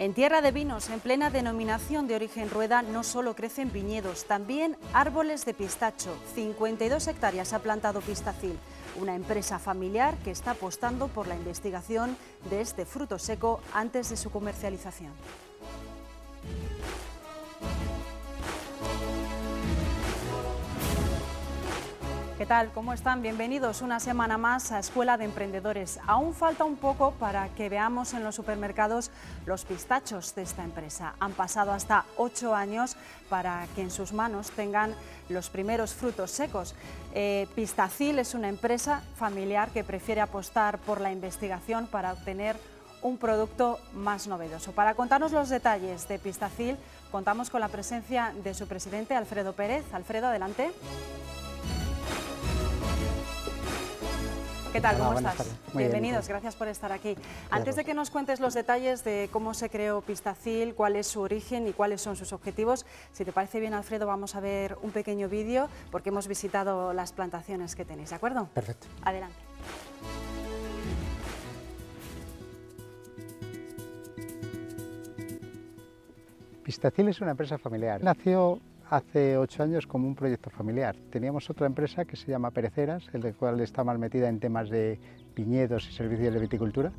En Tierra de Vinos, en plena denominación de origen rueda, no solo crecen viñedos, también árboles de pistacho. 52 hectáreas ha plantado Pistacil, una empresa familiar que está apostando por la investigación de este fruto seco antes de su comercialización. ¿Qué tal? ¿Cómo están? Bienvenidos una semana más a Escuela de Emprendedores. Aún falta un poco para que veamos en los supermercados los pistachos de esta empresa. Han pasado hasta ocho años para que en sus manos tengan los primeros frutos secos. Eh, Pistacil es una empresa familiar que prefiere apostar por la investigación para obtener un producto más novedoso. Para contarnos los detalles de Pistacil, contamos con la presencia de su presidente, Alfredo Pérez. Alfredo, adelante. ¿Qué tal? ¿Cómo estás? Bienvenidos, gracias por estar aquí. Antes de que nos cuentes los detalles de cómo se creó Pistacil, cuál es su origen y cuáles son sus objetivos, si te parece bien, Alfredo, vamos a ver un pequeño vídeo porque hemos visitado las plantaciones que tenéis, ¿de acuerdo? Perfecto. Adelante. Pistacil es una empresa familiar. Nació hace ocho años como un proyecto familiar. Teníamos otra empresa que se llama Pereceras, el cual está más metida en temas de viñedos y servicios de viticultura.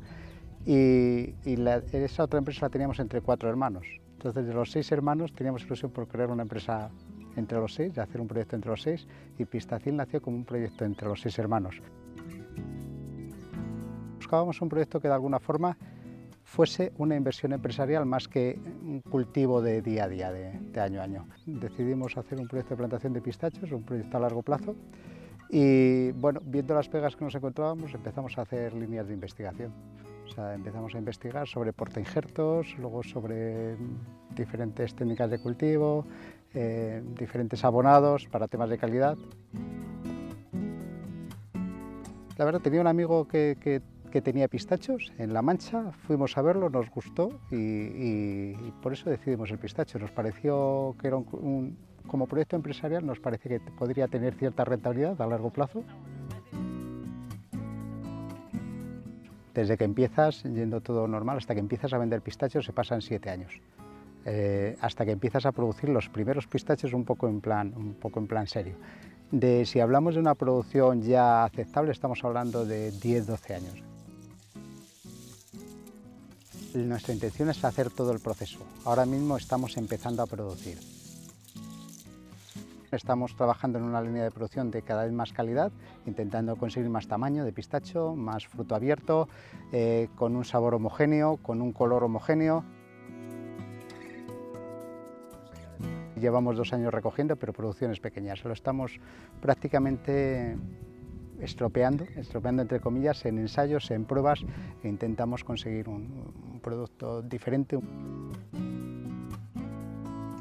Y, esa otra empresa la teníamos entre cuatro hermanos. Entonces, de los seis hermanos teníamos ilusión por crear una empresa entre los seis, de hacer un proyecto entre los seis, y Pistacil nació como un proyecto entre los seis hermanos. Buscábamos un proyecto que de alguna forma fuese una inversión empresarial más que un cultivo de día a día, de, año a año. Decidimos hacer un proyecto de plantación de pistachos, un proyecto a largo plazo, y bueno, viendo las pegas que nos encontrábamos, empezamos a hacer líneas de investigación. O sea, empezamos a investigar sobre porta injertos, luego sobre diferentes técnicas de cultivo, eh, diferentes abonados para temas de calidad. La verdad, tenía un amigo que que tenía pistachos en La Mancha, fuimos a verlo, nos gustó y, por eso decidimos el pistacho. Nos pareció que era un, como proyecto empresarial nos parece que podría tener cierta rentabilidad a largo plazo. Desde que empiezas, yendo todo normal, hasta que empiezas a vender pistachos se pasan siete años. Eh, hasta que empiezas a producir los primeros pistachos un poco en plan, un poco en plan serio. De, si hablamos de una producción ya aceptable, estamos hablando de 10-12 años nuestra intención es hacer todo el proceso. Ahora mismo estamos empezando a producir. Estamos trabajando en una línea de producción de cada vez más calidad, intentando conseguir más tamaño de pistacho, más fruto abierto, eh, con un sabor homogéneo, con un color homogéneo. Llevamos dos años recogiendo, pero producciones pequeñas. Lo estamos prácticamente estropeando, estropeando entre comillas, en ensayos, en pruebas, e intentamos conseguir un, producto diferente.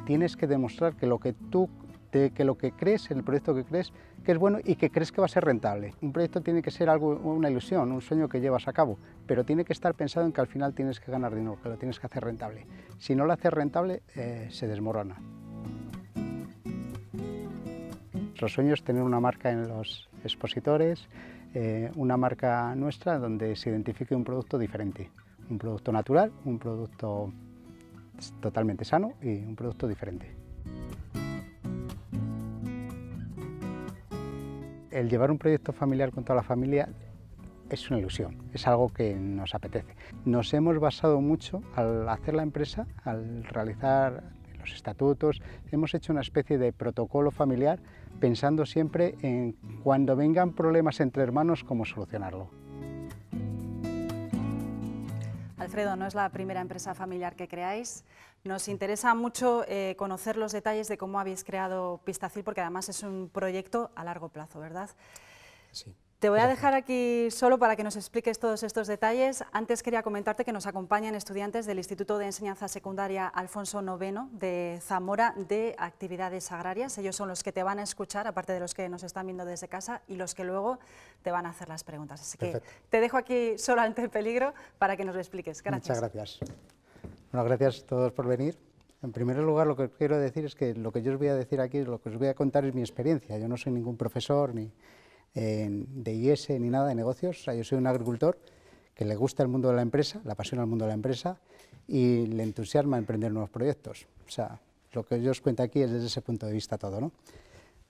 Tienes que demostrar que lo que tú que lo que crees, el proyecto que crees, que es bueno y que crees que va a ser rentable. Un proyecto tiene que ser algo, una ilusión, un sueño que llevas a cabo, pero tiene que estar pensado en que al final tienes que ganar dinero, que lo tienes que hacer rentable. Si no lo haces rentable, eh, se desmorona. Nuestro sueño es tener una marca en los expositores, eh, una marca nuestra donde se identifique un producto diferente, un producto natural, un producto totalmente sano y un producto diferente. El llevar un proyecto familiar con toda la familia es una ilusión, es algo que nos apetece. Nos hemos basado mucho al hacer la empresa, al realizar los estatutos, hemos hecho una especie de protocolo familiar pensando siempre en cuando vengan problemas entre hermanos, cómo solucionarlo. Alfredo, no es la primera empresa familiar que creáis. Nos interesa mucho eh, conocer los detalles de cómo habéis creado Pistacil, porque además es un proyecto a largo plazo, ¿verdad? Sí. Te voy a dejar aquí solo para que nos expliques todos estos detalles. Antes quería comentarte que nos acompañan estudiantes del Instituto de Enseñanza Secundaria Alfonso IX de Zamora de Actividades Agrarias. Ellos son los que te van a escuchar, aparte de los que nos están viendo desde casa, y los que luego te van a hacer las preguntas. Así que te dejo aquí solo ante el peligro para que nos lo expliques. Gracias. Muchas gracias. Bueno, gracias a todos por venir. En primer lugar, lo que quiero decir es que lo que yo os voy a decir aquí, lo que os voy a contar es mi experiencia. Yo no soy ningún profesor ni de IES e ni nada, de negocios. yo soy un agricultor que le gusta el mundo de la empresa, le apasiona el mundo de la empresa y le entusiasma emprender nuevos proyectos. O sea, lo que yo os cuento aquí es desde ese punto de vista todo. ¿no?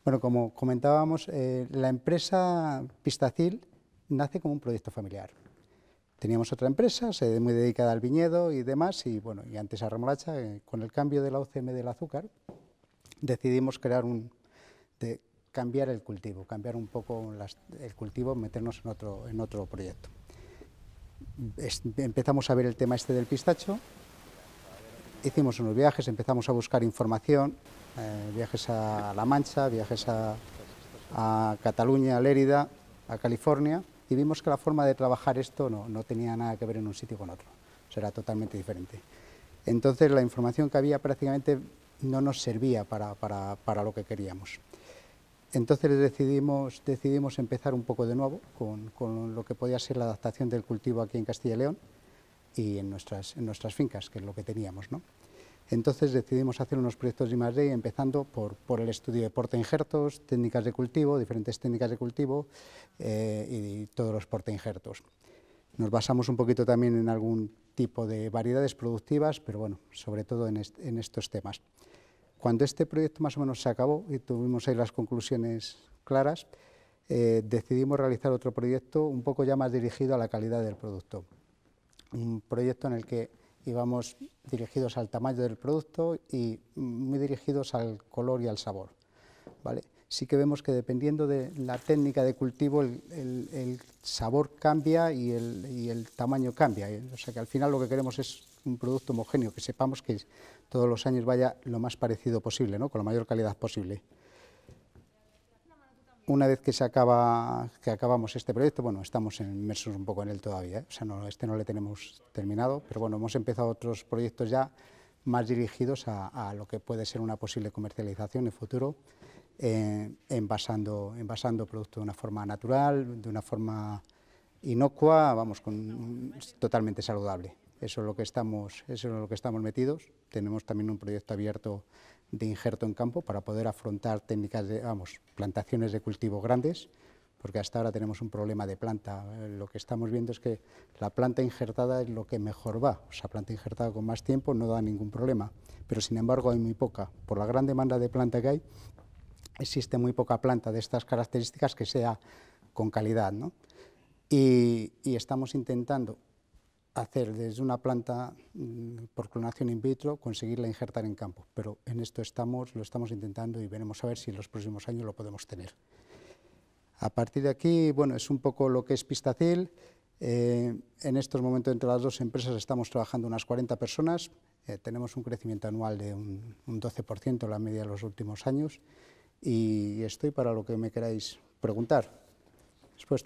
Bueno, como comentábamos, eh, la empresa Pistacil nace como un proyecto familiar. Teníamos otra empresa, muy dedicada al viñedo y demás, y bueno, y antes a remolacha, eh, con el cambio de la OCM del azúcar, decidimos crear un, cambiar el cultivo, cambiar un poco el cultivo, meternos en otro, en otro proyecto. empezamos a ver el tema este del pistacho, hicimos unos viajes, empezamos a buscar información, eh, viajes a La Mancha, viajes a, Cataluña, a Lérida, a California, y vimos que la forma de trabajar esto no, no tenía nada que ver en un sitio con otro, o era totalmente diferente. Entonces la información que había prácticamente no nos servía para, para, para lo que queríamos. Entonces decidimos, empezar un poco de nuevo con, lo que podía ser la adaptación del cultivo aquí en Castilla y León y en nuestras, fincas, que es lo que teníamos. ¿no? Entonces decidimos hacer unos proyectos de I+.D. E, empezando por, el estudio de porte injertos, técnicas de cultivo, diferentes técnicas de cultivo eh, y, todos los porte injertos. Nos basamos un poquito también en algún tipo de variedades productivas, pero bueno, sobre todo en estos temas. Cuando este proyecto más o menos se acabó y tuvimos ahí las conclusiones claras, eh, decidimos realizar otro proyecto un poco ya más dirigido a la calidad del producto. Un proyecto en el que íbamos dirigidos al tamaño del producto y muy dirigidos al color y al sabor. ¿vale? Sí que vemos que dependiendo de la técnica de cultivo el, sabor cambia y el, tamaño cambia. ¿eh? O sea que al final lo que queremos es un producto homogéneo, que sepamos que todos los años vaya lo más parecido posible, ¿no? con la mayor calidad posible. Una vez que, se acaba, que acabamos este proyecto, bueno, estamos inmersos un poco en él todavía, ¿eh? o sea, no, este no le tenemos terminado, pero bueno, hemos empezado otros proyectos ya más dirigidos a, lo que puede ser una posible comercialización en el futuro, eh, envasando, envasando producto de una forma natural, de una forma inocua, vamos, totalmente saludable. Eso es lo que estamos, eso lo que estamos metidos. Tenemos también un proyecto abierto de injerto en campo para poder afrontar técnicas de, plantaciones de cultivo grandes, porque hasta ahora tenemos un problema de planta. Lo que estamos viendo es que la planta injertada es lo que mejor va. O sea, planta injertada con más tiempo no da ningún problema, pero sin embargo hay muy poca. Por la gran demanda de planta que hay, existe muy poca planta de estas características que sea con calidad. y estamos intentando hacer desde una planta mm, por clonación in vitro, conseguirla injertar en campo. Pero en esto estamos, lo estamos intentando y veremos a ver si en los próximos años lo podemos tener. A partir de aquí, bueno, es un poco lo que es Pistacil. Eh, en estos momentos entre las dos empresas estamos trabajando unas 40 personas. Eh, tenemos un crecimiento anual de un, 12% 12%, la media de los últimos años. Y estoy para lo que me queráis preguntar. después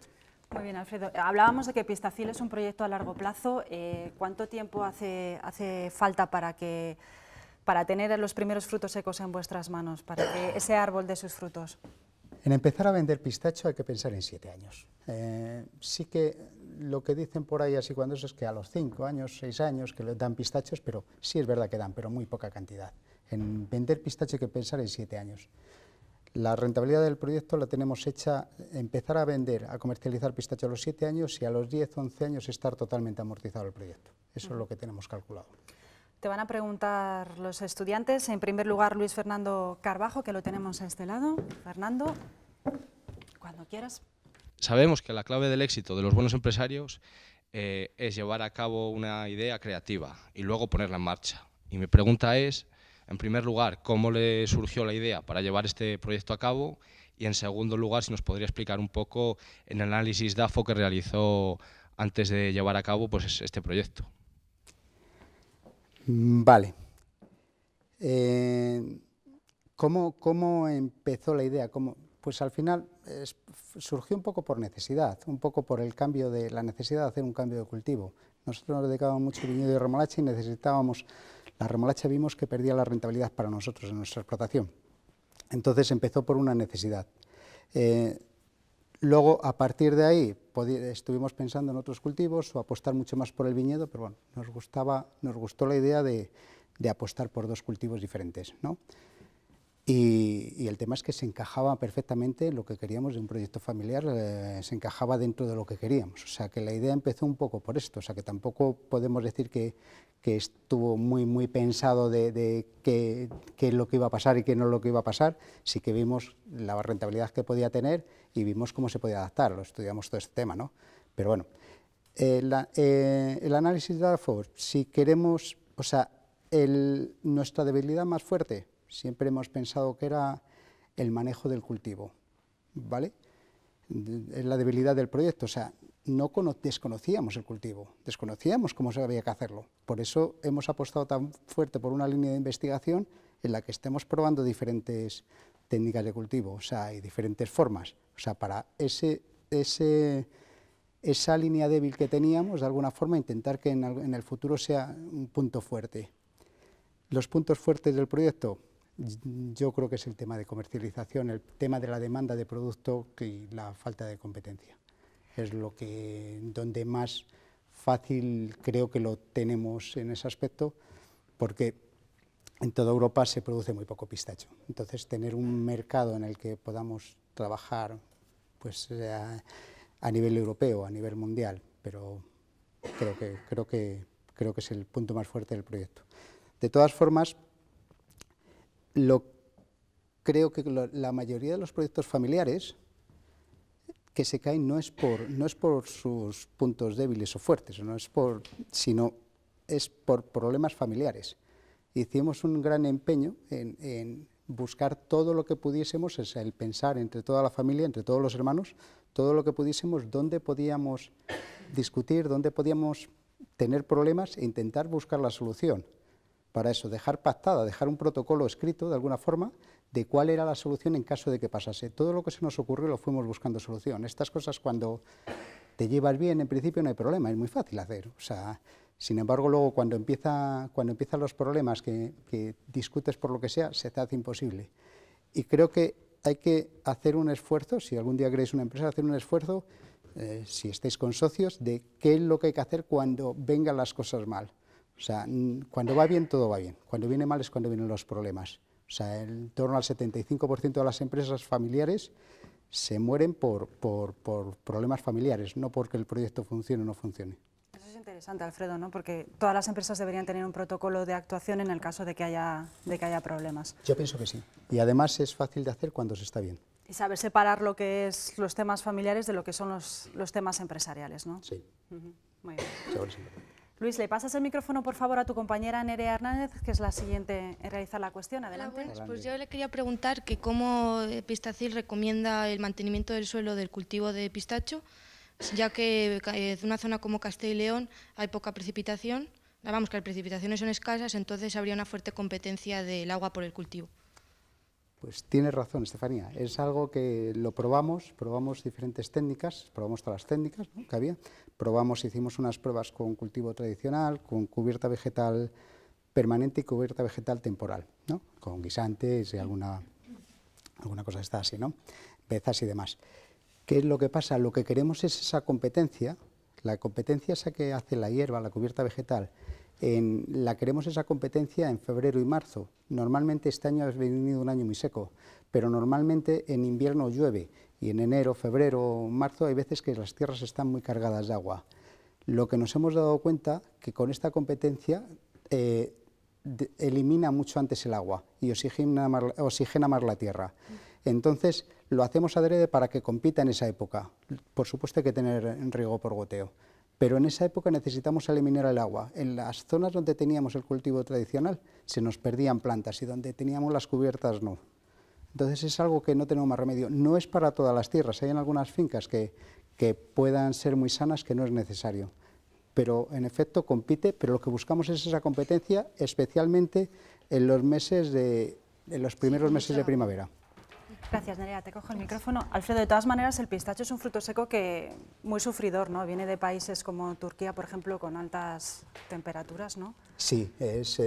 muy bien, Alfredo. Hablábamos de que Pistacil es un proyecto a largo plazo. Eh, ¿Cuánto tiempo hace, hace falta para que para tener los primeros frutos secos en vuestras manos, para que ese árbol dé sus frutos? En empezar a vender pistacho hay que pensar en siete años. Eh, sí que lo que dicen por ahí así cuando eso es que a los cinco años, seis años que le dan pistachos, pero sí es verdad que dan, pero muy poca cantidad. En vender pistacho hay que pensar en siete años. La rentabilidad del proyecto la tenemos hecha, empezar a vender, a comercializar pistacho a los 7 años y a los 10, 11 años estar totalmente amortizado el proyecto. Eso es lo que tenemos calculado. Te van a preguntar los estudiantes, en primer lugar Luis Fernando Carbajo, que lo tenemos a este lado. Fernando, cuando quieras. Sabemos que la clave del éxito de los buenos empresarios eh, es llevar a cabo una idea creativa y luego ponerla en marcha. Y mi pregunta es en primer lugar, cómo le surgió la idea para llevar este proyecto a cabo y en segundo lugar, si nos podría explicar un poco el análisis DAFO que realizó antes de llevar a cabo pues, este proyecto. Mm, vale. Eh, ¿cómo, empezó la idea? Pues al final surgió un poco por necesidad, un poco por el cambio de la necesidad de hacer un cambio de cultivo. Nosotros nos dedicábamos mucho al viñedo y remolacha y necesitábamos la remolacha vimos que perdía la rentabilidad para nosotros en nuestra explotación. Entonces empezó por una necesidad. Eh, luego, a partir de ahí, estuvimos pensando en otros cultivos o apostar mucho más por el viñedo, pero bueno, nos, gustaba, nos gustó la idea de, de apostar por dos cultivos diferentes. ¿no? Y, el tema es que se encajaba perfectamente lo que queríamos de un proyecto familiar, eh, se encajaba dentro de lo que queríamos. O sea, que la idea empezó un poco por esto. O sea, que tampoco podemos decir que, estuvo muy, muy pensado de, qué, es lo que iba a pasar y qué no es lo que iba a pasar. Sí que vimos la rentabilidad que podía tener y vimos cómo se podía adaptar. Lo estudiamos todo este tema, ¿no? Pero bueno, eh, eh, el análisis de Darfur, si queremos, o sea, nuestra debilidad más fuerte Siempre hemos pensado que era el manejo del cultivo, ¿vale? la debilidad del proyecto, o sea, no desconocíamos el cultivo, desconocíamos cómo se había que hacerlo. Por eso hemos apostado tan fuerte por una línea de investigación en la que estemos probando diferentes técnicas de cultivo, o sea, y diferentes formas. O sea, para esa línea débil que teníamos, de alguna forma, intentar que en el futuro sea un punto fuerte. Los puntos fuertes del proyecto, yo creo que es el tema de comercialización, el tema de la demanda de producto y la falta de competencia. Es lo que, donde más fácil creo que lo tenemos en ese aspecto, porque en toda Europa se produce muy poco pistacho. Entonces, tener un mercado en el que podamos trabajar pues, eh, a, nivel europeo, a nivel mundial, pero creo que, creo, que, creo que es el punto más fuerte del proyecto. De todas formas, lo, creo que la mayoría de los proyectos familiares que se caen no es por, no es por sus puntos débiles o fuertes, no es por, sino es por problemas familiares. Hicimos un gran empeño en, en buscar todo lo que pudiésemos, es el pensar entre toda la familia, entre todos los hermanos, todo lo que pudiésemos, dónde podíamos discutir, dónde podíamos tener problemas e intentar buscar la solución para eso, dejar pactada, dejar un protocolo escrito de alguna forma de cuál era la solución en caso de que pasase. Todo lo que se nos ocurrió lo fuimos buscando solución. Estas cosas cuando te llevas bien, en principio no hay problema, es muy fácil hacer. O sea, sin embargo, luego cuando, empieza, empiezan los problemas que, discutes por lo que sea, se te hace imposible. Y creo que hay que hacer un esfuerzo, si algún día creéis una empresa, hacer un esfuerzo, eh, si estáis con socios, de qué es lo que hay que hacer cuando vengan las cosas mal. O sea, cuando va bien, todo va bien. Cuando viene mal es cuando vienen los problemas. O sea, en torno al 75% de las empresas familiares se mueren por, problemas familiares, no porque el proyecto funcione o no funcione. Eso es interesante, Alfredo, ¿no? porque todas las empresas deberían tener un protocolo de actuación en el caso de que haya, de que haya problemas. Yo pienso que sí. Y además es fácil de hacer cuando se está bien. Y saber separar lo que es los temas familiares de lo que son los, temas empresariales, ¿no? Sí. Muy bien. Luis, le pasas el micrófono, por favor, a tu compañera Nerea Hernández, que es la siguiente en realizar la cuestión. Adelante. Pues yo le quería preguntar que cómo Pistacil recomienda el mantenimiento del suelo del cultivo de pistacho, ya que en eh, una zona como Castilla y León hay poca precipitación, vamos, que las precipitaciones son escasas, entonces habría una fuerte competencia del agua por el cultivo. Pues tienes razón, Estefanía. Es algo que lo probamos, probamos diferentes técnicas, probamos todas las técnicas que había. Probamos, hicimos unas pruebas con cultivo tradicional, con cubierta vegetal permanente y cubierta vegetal temporal, ¿no? con guisantes y alguna, alguna cosa está así, ¿no? Pezas y demás. ¿Qué es lo que pasa? Lo que queremos es esa competencia, la competencia esa que hace la hierba, la cubierta vegetal, la queremos esa competencia en febrero y marzo. Normalmente este año ha venido un año muy seco, pero normalmente en invierno llueve y en enero, febrero, marzo hay veces que las tierras están muy cargadas de agua. Lo que nos hemos dado cuenta es que con esta competencia eh, elimina mucho antes el agua y oxigena más, oxigena más la tierra. Entonces lo hacemos adrede para que compita en esa época. Por supuesto hay que tener riego por goteo. Pero en esa época necesitamos eliminar el agua. En las zonas donde teníamos el cultivo tradicional se nos perdían plantas y donde teníamos las cubiertas no. Entonces es algo que no tenemos más remedio. No es para todas las tierras. Hay en algunas fincas que, puedan ser muy sanas que no es necesario. Pero en efecto compite, pero lo que buscamos es esa competencia, especialmente en los meses en los primeros meses de primavera. Gracias, Nerea. Te cojo el micrófono. Alfredo, de todas maneras, el pistacho es un fruto seco que muy sufridor, ¿no? Viene de países como Turquía, por ejemplo, con altas temperaturas, ¿no? Sí, es,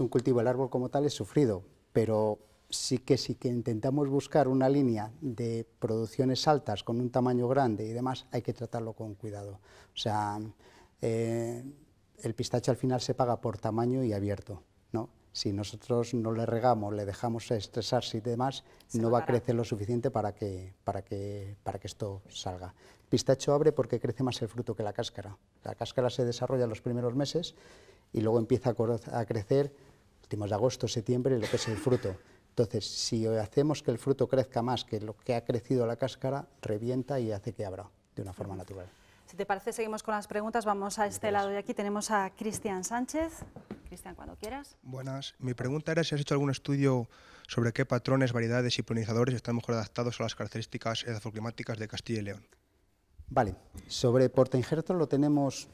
un cultivo, el árbol como tal es sufrido, pero sí que sí que intentamos buscar una línea de producciones altas con un tamaño grande y demás, hay que tratarlo con cuidado. O sea, eh, el pistacho al final se paga por tamaño y abierto si nosotros no le regamos, le dejamos estresarse y demás, no va a crecer lo suficiente para que, para, para que esto salga. Pistacho abre porque crece más el fruto que la cáscara. La cáscara se desarrolla en los primeros meses y luego empieza a crecer últimos de agosto, septiembre, lo que es el fruto. Entonces, si hacemos que el fruto crezca más que lo que ha crecido la cáscara, revienta y hace que abra de una forma natural. Si te parece, seguimos con las preguntas. Vamos a este lado y aquí. Tenemos a Cristian Sánchez. Cristian, cuando quieras. Buenas. Mi pregunta era si has hecho algún estudio sobre qué patrones, variedades y polinizadores están mejor adaptados a las características edafoclimáticas de Castilla y León. Vale. Sobre porta injerto lo tenemos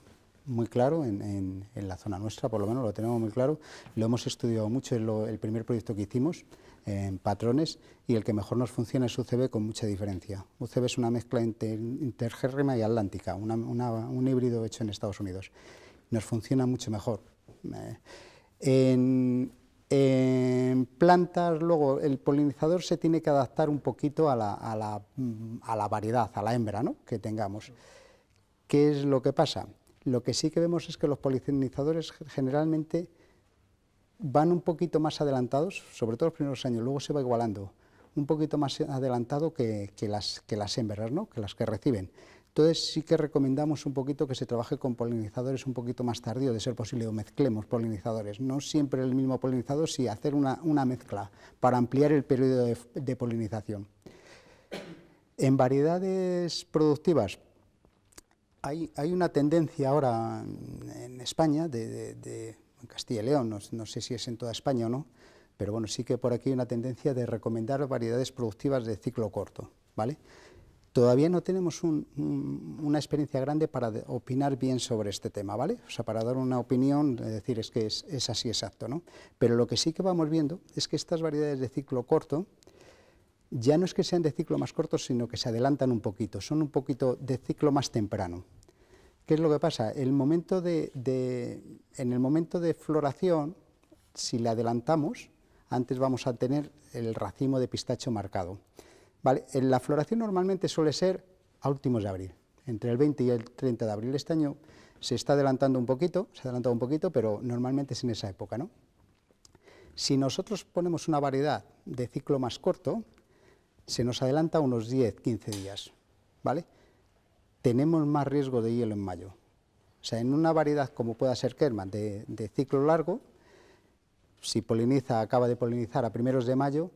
muy claro en, la zona nuestra, por lo menos lo tenemos muy claro. Lo hemos estudiado mucho en el primer proyecto que hicimos en patrones y el que mejor nos funciona es UCB con mucha diferencia. UCB es una mezcla entre intergérrima y atlántica, un híbrido hecho en Estados Unidos. Nos funciona mucho mejor. Eh, en, plantas, luego, el polinizador se tiene que adaptar un poquito a la, variedad, a la hembra ¿no? que tengamos. ¿Qué es lo que pasa? Lo que sí que vemos es que los polinizadores generalmente van un poquito más adelantados, sobre todo los primeros años, luego se va igualando, un poquito más adelantado que, las, que las hembras, que las que reciben. Entonces sí que recomendamos un poquito que se trabaje con polinizadores un poquito más tardío, de ser posible, o mezclemos polinizadores. No siempre el mismo polinizador, sí hacer una, mezcla para ampliar el periodo de, polinización. En variedades productivas, hay, una tendencia ahora en España de en Castilla y León, no, sé si es en toda España o no, pero bueno, sí que por aquí hay una tendencia de recomendar variedades productivas de ciclo corto, ¿vale? Todavía no tenemos una experiencia grande para opinar bien sobre este tema, ¿vale? O sea, para dar una opinión, de decir es que es, es así exacto, ¿no? Pero lo que sí que vamos viendo es que estas variedades de ciclo corto, ya no es que sean de ciclo más corto, sino que se adelantan un poquito, son un poquito de ciclo más temprano, ¿Qué es lo que pasa? en el momento de floración, si le adelantamos, antes vamos a tener el racimo de pistacho marcado. la floración normalmente suele ser a últimos de abril, entre el 20 y el 30 de abril. Este año se está adelantando un poquito, se ha adelantado un poquito, pero normalmente es en esa época. ¿no? Si nosotros ponemos una variedad de ciclo más corto, se nos adelanta unos 10, 15 días. ¿vale? tenemos más riesgo de hielo en mayo. O sea, en una variedad como pueda ser Kerman de, ciclo largo, si poliniza, acaba de polinizar a primeros de mayo,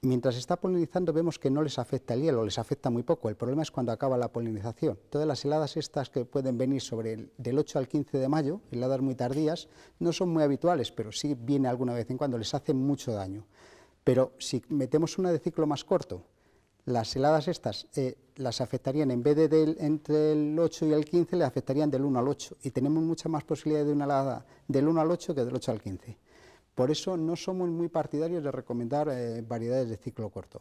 mientras está polinizando vemos que no les afecta el hielo, les afecta muy poco. El problema es cuando acaba la polinización. Todas las heladas estas que pueden venir sobre del 8 al 15 de mayo, heladas muy tardías, no son muy habituales, pero sí viene alguna vez en cuando, les hace mucho daño. Pero si metemos una de ciclo más corto, las heladas estas eh, las afectarían, en vez de entre el 8 y el 15, le afectarían del 1 al 8. Y tenemos mucha más posibilidad de una helada del 1 al 8 que del 8 al 15. Por eso no somos muy partidarios de recomendar eh, variedades de ciclo corto.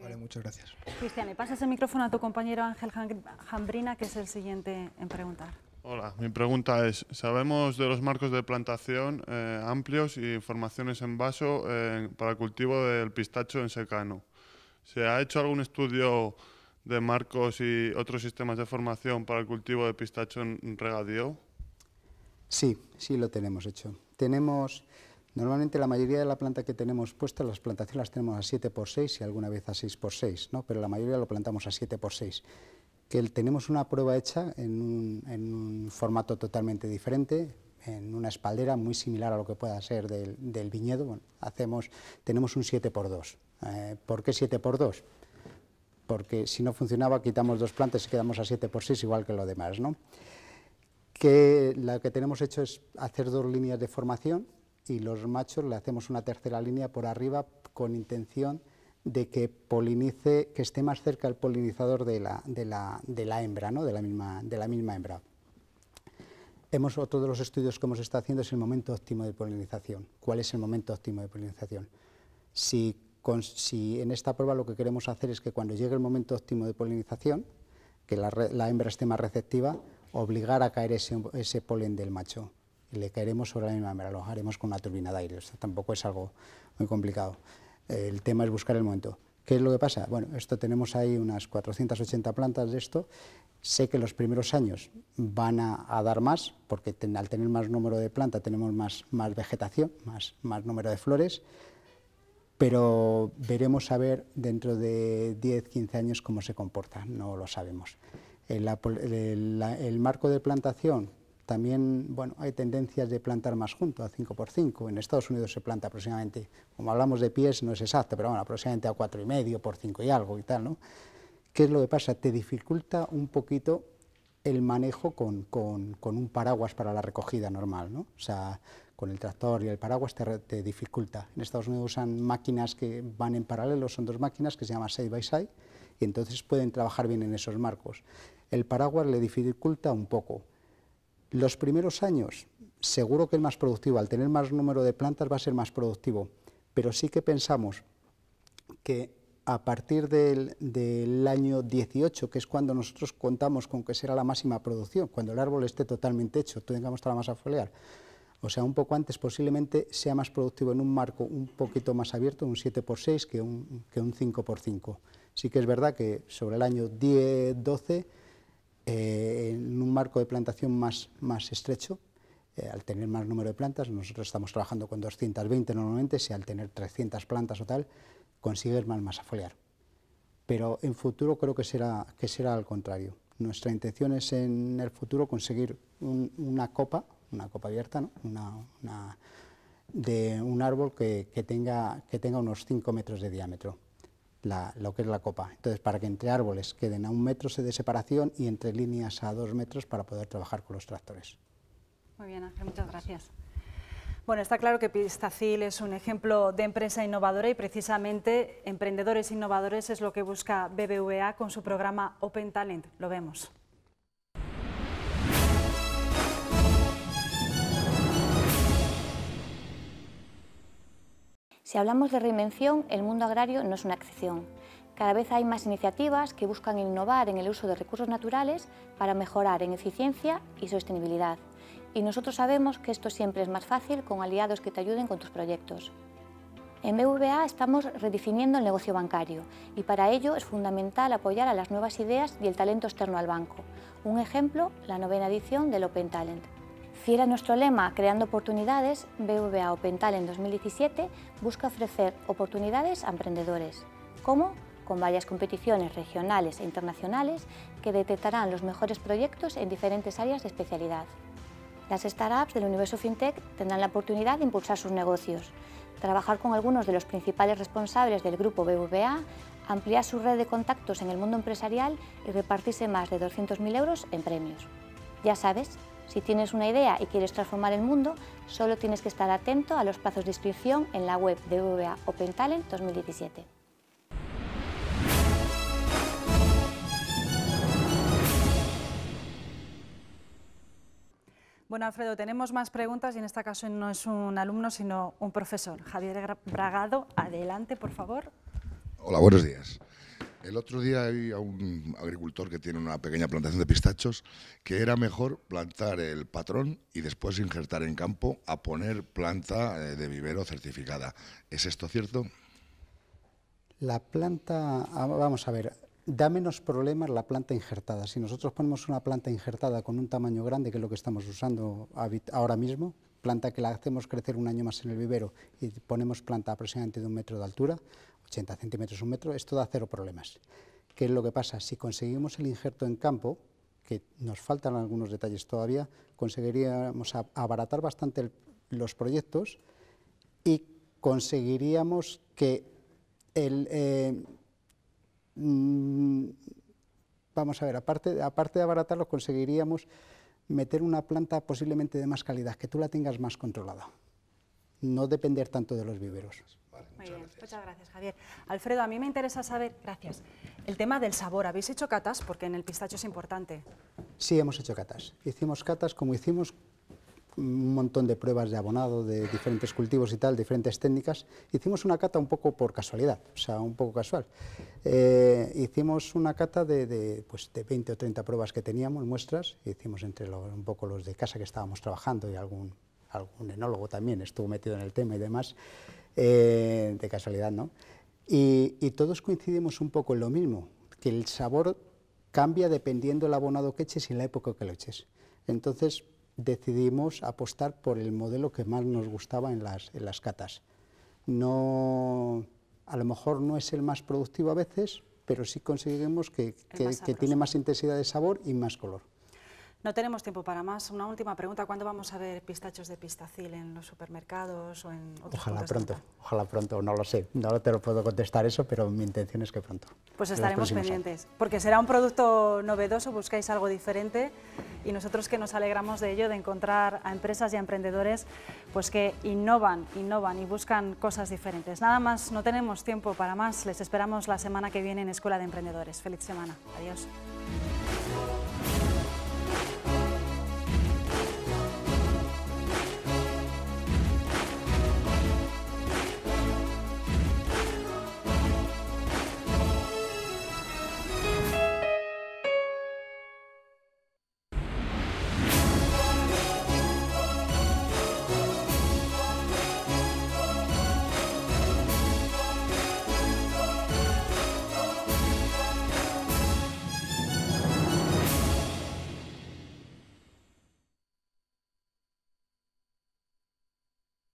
Vale, muchas gracias. Cristian, le pasas el micrófono a tu compañero Ángel Jambrina, que es el siguiente en preguntar. Hola, mi pregunta es, sabemos de los marcos de plantación eh, amplios y formaciones en vaso para el cultivo del pistacho en secano. ¿Se ha hecho algún estudio de marcos y otros sistemas de formación para el cultivo de pistacho en regadío? Sí, sí lo tenemos hecho. Tenemos, normalmente la mayoría de la planta que tenemos puesta, las plantaciones las tenemos a 7x6 y alguna vez a 6x6, ¿no? pero la mayoría lo plantamos a 7x6. Que tenemos una prueba hecha en un, formato totalmente diferente, en una espaldera muy similar a lo que pueda ser del, viñedo. hacemos, tenemos un 7x2, eh, ¿Por qué 7 por 2? Porque si no funcionaba, quitamos dos plantas y quedamos a 7 por 6, igual que lo demás. ¿no? Que lo que tenemos hecho es hacer dos líneas de formación y los machos le hacemos una tercera línea por arriba con intención de que polinice, que esté más cerca el polinizador de la, de la, de la hembra, ¿no? de, la misma, de la misma hembra. Hemos, otro de los estudios que hemos estado haciendo es el momento óptimo de polinización. ¿Cuál es el momento óptimo de polinización? Si si en esta prueba lo que queremos hacer es que cuando llegue el momento óptimo de polinización, que la, hembra esté más receptiva, obligar a caer ese, polen del macho. Y le caeremos sobre la hembra, lo haremos con una turbina de aire, tampoco es algo muy complicado. El tema es buscar el momento. ¿Qué es lo que pasa? Bueno, esto tenemos ahí unas 480 plantas de esto. Sé que los primeros años van a, dar más, porque al tener más número de plantas tenemos más, vegetación, más número de flores pero veremos a ver dentro de 10, 15 años cómo se comporta, no lo sabemos. El, el, marco de plantación, también bueno, hay tendencias de plantar más junto, a 5x5. En Estados Unidos se planta aproximadamente, como hablamos de pies, no es exacto, pero bueno, aproximadamente a 4,5 por 5 y algo y tal, ¿no? ¿Qué es lo que pasa? Te dificulta un poquito el manejo con, con, con un paraguas para la recogida normal, ¿no? O sea, con el tractor y el paraguas te, dificulta. En Estados Unidos usan máquinas que van en paralelo, son dos máquinas que se llaman side by side y entonces pueden trabajar bien en esos marcos. El paraguas le dificulta un poco. Los primeros años, seguro que el más productivo, al tener más número de plantas va a ser más productivo, pero sí que pensamos que a partir del, del, año 18, que es cuando nosotros contamos con que será la máxima producción, cuando el árbol esté totalmente hecho, tengamos toda la masa foliar, o sea, un poco antes posiblemente sea más productivo en un marco un poquito más abierto, un 7x6, que un, que un 5x5. Sí que es verdad que sobre el año 10-12, eh, en un marco de plantación más, más estrecho, eh, al tener más número de plantas, nosotros estamos trabajando con 220 normalmente, si al tener 300 plantas o tal, consigues más masa foliar. Pero en futuro creo que será, que será al contrario. Nuestra intención es en el futuro conseguir una copa una copa abierta, una, una, de un árbol que, tenga, que tenga unos 5 metros de diámetro, lo que es la copa. Entonces, para que entre árboles queden a un metro de separación y entre líneas a dos metros para poder trabajar con los tractores. Muy bien, Ángel, muchas gracias. Bueno, está claro que Pistacil es un ejemplo de empresa innovadora y precisamente emprendedores innovadores es lo que busca BBVA con su programa Open Talent. Lo vemos. Si hablamos de reinvención, el mundo agrario no es una excepción. Cada vez hay más iniciativas que buscan innovar en el uso de recursos naturales para mejorar en eficiencia y sostenibilidad. Y nosotros sabemos que esto siempre es más fácil con aliados que te ayuden con tus proyectos. En BVA estamos redefiniendo el negocio bancario y para ello es fundamental apoyar a las nuevas ideas y el talento externo al banco. Un ejemplo, la novena edición del Open Talent. Fiel a nuestro lema Creando Oportunidades, BVA Open en 2017 busca ofrecer oportunidades a emprendedores. como Con varias competiciones regionales e internacionales que detectarán los mejores proyectos en diferentes áreas de especialidad. Las startups del universo FinTech tendrán la oportunidad de impulsar sus negocios, trabajar con algunos de los principales responsables del grupo BVA, ampliar su red de contactos en el mundo empresarial y repartirse más de 200.000 euros en premios. Ya sabes, si tienes una idea y quieres transformar el mundo, solo tienes que estar atento a los plazos de inscripción en la web de VBA Open Talent 2017. Bueno, Alfredo, tenemos más preguntas y en este caso no es un alumno, sino un profesor. Javier Bragado, adelante, por favor. Hola, buenos días. El otro día hay a un agricultor que tiene una pequeña plantación de pistachos que era mejor plantar el patrón y después injertar en campo a poner planta eh, de vivero certificada. ¿Es esto cierto? La planta, ah, vamos a ver, da menos problemas la planta injertada. Si nosotros ponemos una planta injertada con un tamaño grande, que es lo que estamos usando ahora mismo, planta que la hacemos crecer un año más en el vivero y ponemos planta aproximadamente de un metro de altura, 80 centímetros, un metro, esto da cero problemas. ¿Qué es lo que pasa? Si conseguimos el injerto en campo, que nos faltan algunos detalles todavía, conseguiríamos abaratar bastante los proyectos y conseguiríamos que el... Eh, mm, vamos a ver, aparte, aparte de abaratarlo, conseguiríamos meter una planta posiblemente de más calidad, que tú la tengas más controlada. No depender tanto de los viveros. muchas gracias, Javier. Alfredo, a mí me interesa saber, gracias, el tema del sabor. ¿Habéis hecho catas? Porque en el pistacho es importante. Sí, hemos hecho catas. Hicimos catas como hicimos un montón de pruebas de abonado, de diferentes cultivos y tal, diferentes técnicas. Hicimos una cata un poco por casualidad, o sea, un poco casual. Eh, hicimos una cata de, pues de 20 o 30 pruebas que teníamos, muestras, hicimos entre los, un poco los de casa que estábamos trabajando y algún, algún enólogo también estuvo metido en el tema y demás, eh, de casualidad, ¿no? Y, y todos coincidimos un poco en lo mismo, que el sabor cambia dependiendo el abonado que eches y la época que lo eches. Entonces, decidimos apostar por el modelo que más nos gustaba en las, las catas. No, a lo mejor no es el más productivo a veces, pero sí conseguimos que, que, tiene más intensidad de sabor y más color. No tenemos tiempo para más. Una última pregunta. ¿Cuándo vamos a ver pistachos de pistacil en los supermercados o en otros Ojalá pronto, ojalá pronto. No lo sé, no te lo puedo contestar eso, pero mi intención es que pronto. Pues estaremos pendientes, porque será un producto novedoso, buscáis algo diferente y nosotros que nos alegramos de ello, de encontrar a empresas y a emprendedores pues que innovan, innovan y buscan cosas diferentes. Nada más, no tenemos tiempo para más, les esperamos la semana que viene en Escuela de Emprendedores. Feliz semana, adiós.